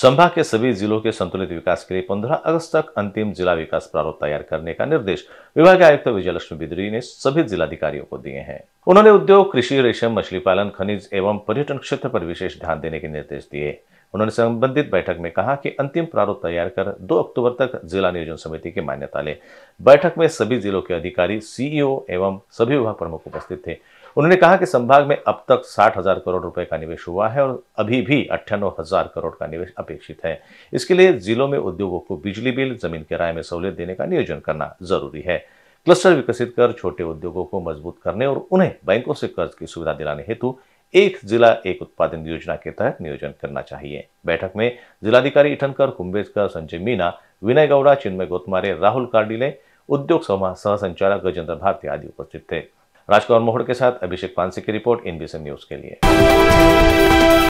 संभाग के सभी जिलों के संतुलित विकास के लिए 15 अगस्त तक अंतिम जिला विकास प्रारूप तैयार करने का निर्देश विभाग आयुक्त विजयलक्ष्मी बिदरी ने सभी जिलाधिकारियों को दिए हैं उन्होंने उद्योग कृषि रेशम मछली पालन खनिज एवं पर्यटन क्षेत्र पर विशेष ध्यान देने के निर्देश दिए उन्होंने संबंधित बैठक में कहा कि अंतिम प्रारूप तैयार कर 2 अक्टूबर तक जिला नियोजन समिति की मान्यता ले बैठक में सभी जिलों के अधिकारी सीईओ एवं सभी विभाग प्रमुख उपस्थित थे उन्होंने कहा कि संभाग में अब तक साठ हजार करोड़ रुपए का निवेश हुआ है और अभी भी अट्ठानवे हजार करोड़ का निवेश अपेक्षित है इसके लिए जिलों में उद्योगों को बिजली बिल जमीन किराए में सहूलियत देने का नियोजन करना जरूरी है क्लस्टर विकसित कर छोटे उद्योगों को मजबूत करने और उन्हें बैंकों से कर्ज की सुविधा दिलाने हेतु एक जिला एक उत्पादन योजना के तहत नियोजन करना चाहिए बैठक में जिलाधिकारी इटनकर कुंभेजकर संजय मीना विनय गौड़ा चिन्मय गोतमारे राहुल कार्डिले उद्योग सह संचालक गजेंद्र भारती आदि उपस्थित थे राजकुमार मोहड़ के साथ अभिषेक पानसी की रिपोर्ट एनबीसी न्यूज के लिए